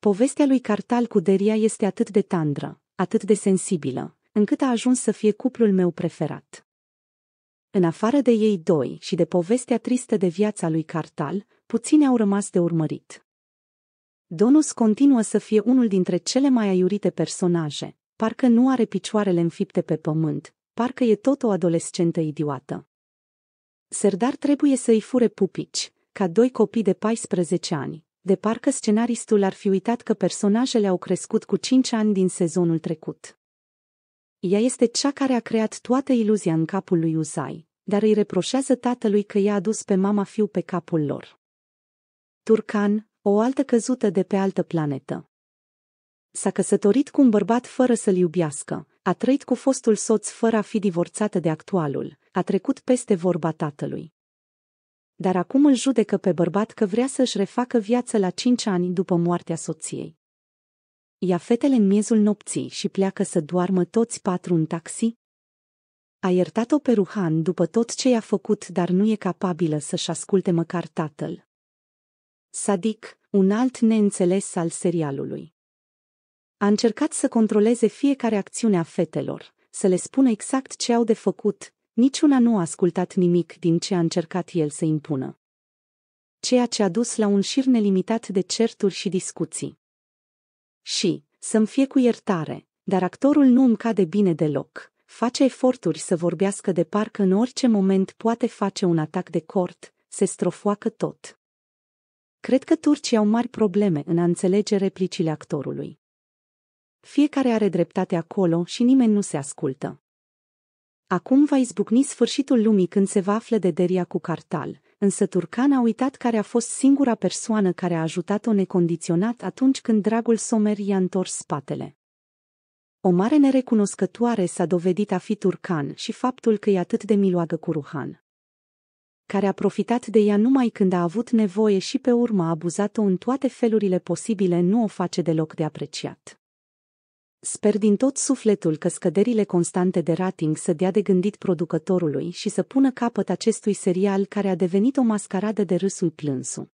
Povestea lui Cartal cu Deria este atât de tandră, atât de sensibilă, încât a ajuns să fie cuplul meu preferat. În afară de ei doi și de povestea tristă de viața lui Cartal, puține au rămas de urmărit. Donus continuă să fie unul dintre cele mai aiurite personaje, parcă nu are picioarele înfipte pe pământ, parcă e tot o adolescentă idiotă. Serdar trebuie să-i fure pupici, ca doi copii de 14 ani, de parcă scenaristul ar fi uitat că personajele au crescut cu 5 ani din sezonul trecut. Ea este cea care a creat toată iluzia în capul lui Uzai, dar îi reproșează tatălui că i-a adus pe mama fiu pe capul lor. Turcan, o altă căzută de pe altă planetă. S-a căsătorit cu un bărbat fără să-l iubiască, a trăit cu fostul soț fără a fi divorțată de actualul, a trecut peste vorba tatălui dar acum îl judecă pe bărbat că vrea să-și refacă viața la cinci ani după moartea soției. Ia fetele în miezul nopții și pleacă să doarmă toți patru în taxi? A iertat-o pe Ruhan după tot ce i-a făcut, dar nu e capabilă să-și asculte măcar tatăl. Sadik, un alt neînțeles al serialului. A încercat să controleze fiecare acțiune a fetelor, să le spună exact ce au de făcut, Niciuna nu a ascultat nimic din ce a încercat el să impună. Ceea ce a dus la un șir nelimitat de certuri și discuții. Și, să-mi fie cu iertare, dar actorul nu îmi cade bine deloc. Face eforturi să vorbească de parcă în orice moment poate face un atac de cort, se strofoacă tot. Cred că turcii au mari probleme în a înțelege replicile actorului. Fiecare are dreptate acolo și nimeni nu se ascultă. Acum va izbucni sfârșitul lumii când se va află de Deria cu Cartal, însă Turcan a uitat care a fost singura persoană care a ajutat-o necondiționat atunci când dragul Somer i-a întors spatele. O mare nerecunoscătoare s-a dovedit a fi Turcan și faptul că e atât de miloagă cu Ruhan. Care a profitat de ea numai când a avut nevoie și pe urmă a abuzat-o în toate felurile posibile nu o face deloc de apreciat. Sper din tot sufletul că scăderile constante de rating să dea de gândit producătorului și să pună capăt acestui serial care a devenit o mascaradă de râsul plânsul.